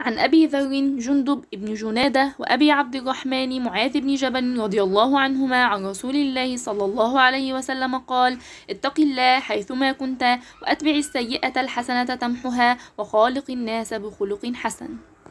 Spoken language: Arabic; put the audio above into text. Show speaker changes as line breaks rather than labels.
عن أبي ذر جندب بن
جنادة وأبي عبد الرحمن معاذ بن جبل رضي الله عنهما عن رسول الله صلى الله عليه وسلم قال اتق الله حيثما كنت وأتبع السيئة الحسنة تمحها وخالق الناس بخلق حسن